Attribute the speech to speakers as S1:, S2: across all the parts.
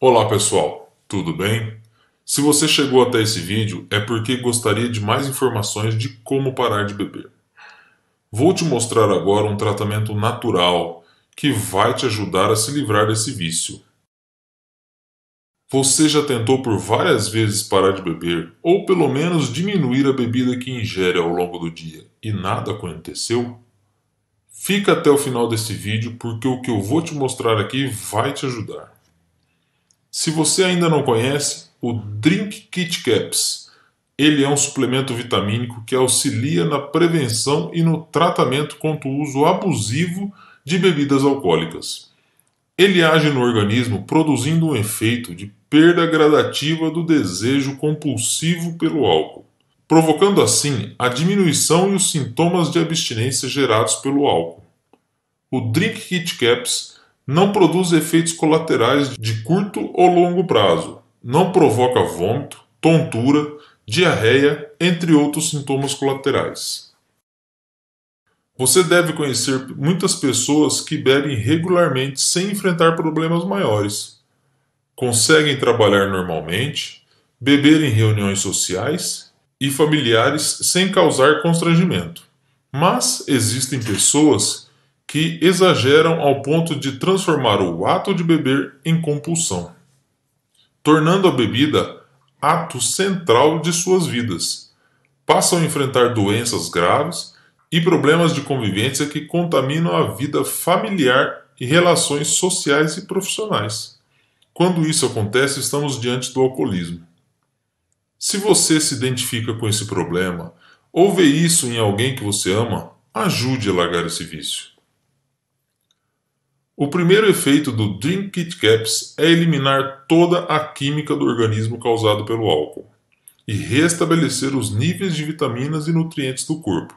S1: Olá pessoal, tudo bem? Se você chegou até esse vídeo é porque gostaria de mais informações de como parar de beber. Vou te mostrar agora um tratamento natural que vai te ajudar a se livrar desse vício. Você já tentou por várias vezes parar de beber ou pelo menos diminuir a bebida que ingere ao longo do dia e nada aconteceu? Fica até o final desse vídeo porque o que eu vou te mostrar aqui vai te ajudar. Se você ainda não conhece, o Drink Kit Caps. Ele é um suplemento vitamínico que auxilia na prevenção e no tratamento contra o uso abusivo de bebidas alcoólicas. Ele age no organismo produzindo um efeito de perda gradativa do desejo compulsivo pelo álcool, provocando assim a diminuição e os sintomas de abstinência gerados pelo álcool. O Drink Kit Caps não produz efeitos colaterais de curto ou longo prazo. Não provoca vômito, tontura, diarreia, entre outros sintomas colaterais. Você deve conhecer muitas pessoas que bebem regularmente sem enfrentar problemas maiores. Conseguem trabalhar normalmente, beber em reuniões sociais e familiares sem causar constrangimento. Mas existem pessoas que exageram ao ponto de transformar o ato de beber em compulsão, tornando a bebida ato central de suas vidas. Passam a enfrentar doenças graves e problemas de convivência que contaminam a vida familiar e relações sociais e profissionais. Quando isso acontece, estamos diante do alcoolismo. Se você se identifica com esse problema ou vê isso em alguém que você ama, ajude a largar esse vício. O primeiro efeito do Dream Kit Caps é eliminar toda a química do organismo causado pelo álcool e restabelecer os níveis de vitaminas e nutrientes do corpo,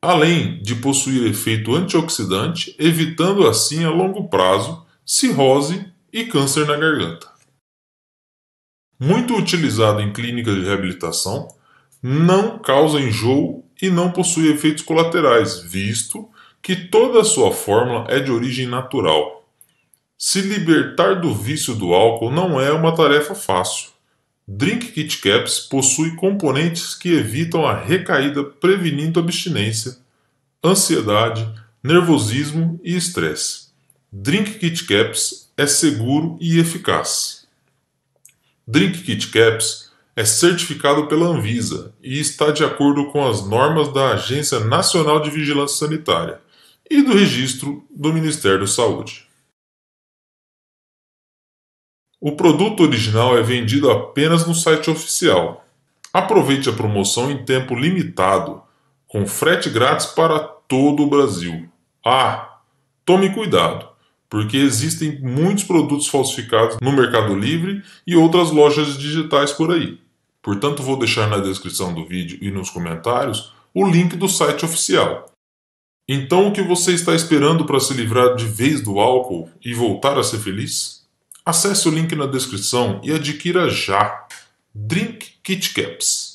S1: além de possuir efeito antioxidante, evitando assim a longo prazo cirrose e câncer na garganta. Muito utilizado em clínicas de reabilitação, não causa enjoo e não possui efeitos colaterais, visto que toda a sua fórmula é de origem natural. Se libertar do vício do álcool não é uma tarefa fácil. Drink Kit Caps possui componentes que evitam a recaída, prevenindo abstinência, ansiedade, nervosismo e estresse. Drink Kit Caps é seguro e eficaz. Drink Kit Caps é certificado pela Anvisa e está de acordo com as normas da Agência Nacional de Vigilância Sanitária e do registro do Ministério da Saúde. O produto original é vendido apenas no site oficial. Aproveite a promoção em tempo limitado, com frete grátis para todo o Brasil. Ah, tome cuidado, porque existem muitos produtos falsificados no Mercado Livre e outras lojas digitais por aí. Portanto, vou deixar na descrição do vídeo e nos comentários o link do site oficial então, o que você está esperando para se livrar de vez do álcool e voltar a ser feliz? Acesse o link na descrição e adquira já Drink Kit Caps.